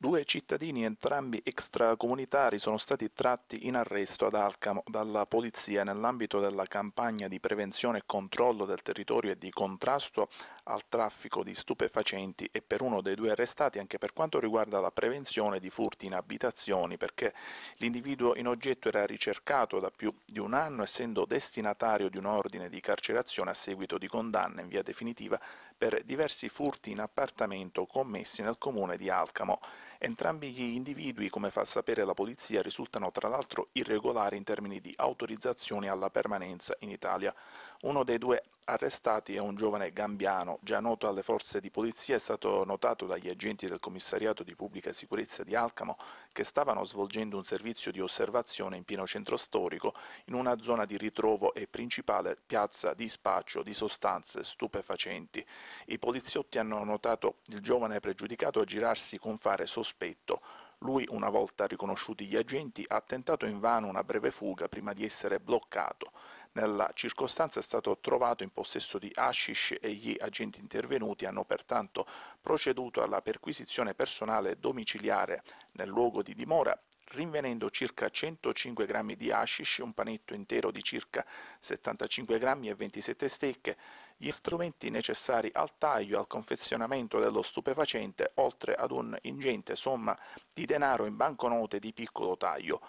Due cittadini, entrambi extracomunitari, sono stati tratti in arresto ad Alcamo dalla polizia nell'ambito della campagna di prevenzione e controllo del territorio e di contrasto al traffico di stupefacenti e per uno dei due arrestati anche per quanto riguarda la prevenzione di furti in abitazioni, perché l'individuo in oggetto era ricercato da più di un anno essendo destinatario di un ordine di carcerazione a seguito di condanna in via definitiva per diversi furti in appartamento commessi nel comune di Alcamo. Entrambi gli individui, come fa sapere la polizia, risultano tra l'altro irregolari in termini di autorizzazione alla permanenza in Italia. Uno dei due arrestati è un giovane gambiano già noto alle forze di polizia è stato notato dagli agenti del commissariato di pubblica sicurezza di Alcamo che stavano svolgendo un servizio di osservazione in pieno centro storico in una zona di ritrovo e principale piazza di spaccio di sostanze stupefacenti. I poliziotti hanno notato il giovane pregiudicato a girarsi con fare sospetto lui, una volta riconosciuti gli agenti, ha tentato invano una breve fuga prima di essere bloccato. Nella circostanza è stato trovato in possesso di hashish e gli agenti intervenuti hanno pertanto proceduto alla perquisizione personale domiciliare nel luogo di dimora rinvenendo circa 105 grammi di hashish, un panetto intero di circa 75 grammi e 27 stecche, gli strumenti necessari al taglio e al confezionamento dello stupefacente, oltre ad un ingente somma di denaro in banconote di piccolo taglio.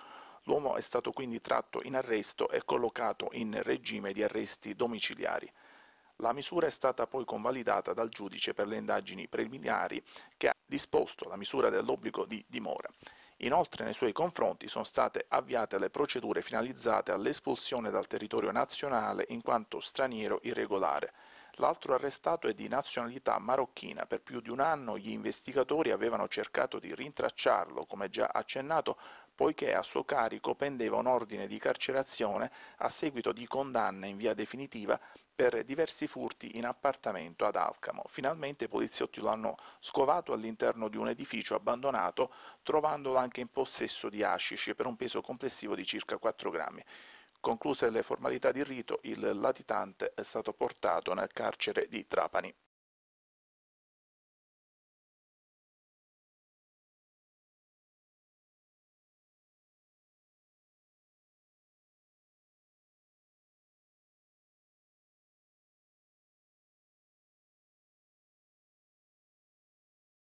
L'uomo è stato quindi tratto in arresto e collocato in regime di arresti domiciliari. La misura è stata poi convalidata dal giudice per le indagini preliminari che ha disposto la misura dell'obbligo di dimora. Inoltre nei suoi confronti sono state avviate le procedure finalizzate all'espulsione dal territorio nazionale in quanto straniero irregolare. L'altro arrestato è di nazionalità marocchina. Per più di un anno gli investigatori avevano cercato di rintracciarlo, come già accennato, poiché a suo carico pendeva un ordine di carcerazione a seguito di condanna in via definitiva per diversi furti in appartamento ad Alcamo. Finalmente i poliziotti lo hanno scovato all'interno di un edificio abbandonato, trovandolo anche in possesso di hashish per un peso complessivo di circa 4 grammi. Concluse le formalità di rito, il latitante è stato portato nel carcere di Trapani.